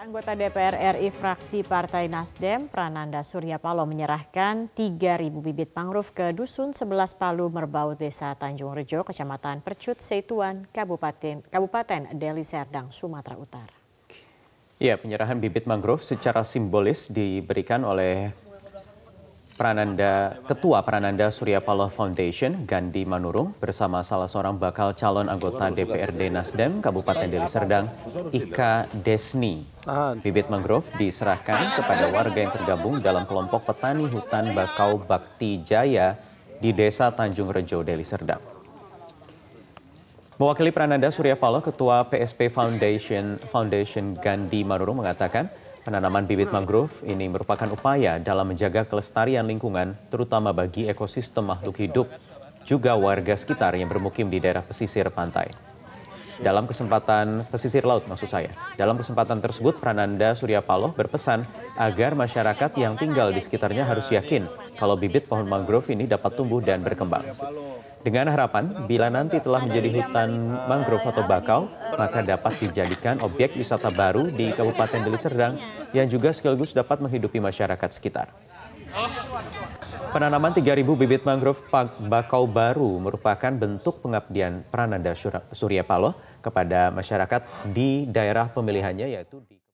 Anggota DPR RI fraksi Partai Nasdem, Prananda Surya Paloh menyerahkan 3.000 bibit mangrove ke Dusun 11 Palu Merbau Desa Tanjung Rejo, Kecamatan Percut, Seituan, Kabupaten, Kabupaten Deli Serdang, Sumatera Utara. Ya, penyerahan bibit mangrove secara simbolis diberikan oleh Prananda, Ketua Prananda Surya Paloh Foundation, Gandhi Manurung, bersama salah seorang bakal calon anggota DPRD Nasdem Kabupaten Deli Serdang, Ika Desni. Bibit mangrove diserahkan kepada warga yang tergabung dalam kelompok petani hutan Bakau Bakti Jaya di Desa Tanjung Rejo, Deli Serdang. Mewakili Prananda Surya Paloh, Ketua PSP Foundation, Foundation Gandhi Manurung mengatakan, Penanaman bibit mangrove ini merupakan upaya dalam menjaga kelestarian lingkungan, terutama bagi ekosistem makhluk hidup, juga warga sekitar yang bermukim di daerah pesisir pantai. Dalam kesempatan pesisir laut maksud saya. Dalam kesempatan tersebut Prananda Surya Paloh berpesan agar masyarakat yang tinggal di sekitarnya harus yakin kalau bibit pohon mangrove ini dapat tumbuh dan berkembang. Dengan harapan, bila nanti telah menjadi hutan mangrove atau bakau, maka dapat dijadikan objek wisata baru di Kabupaten Deli Serdang yang juga sekaligus dapat menghidupi masyarakat sekitar. Penanaman 3.000 bibit mangrove bakau baru merupakan bentuk pengabdian Prananda Surya Paloh kepada masyarakat di daerah pemilihannya yaitu di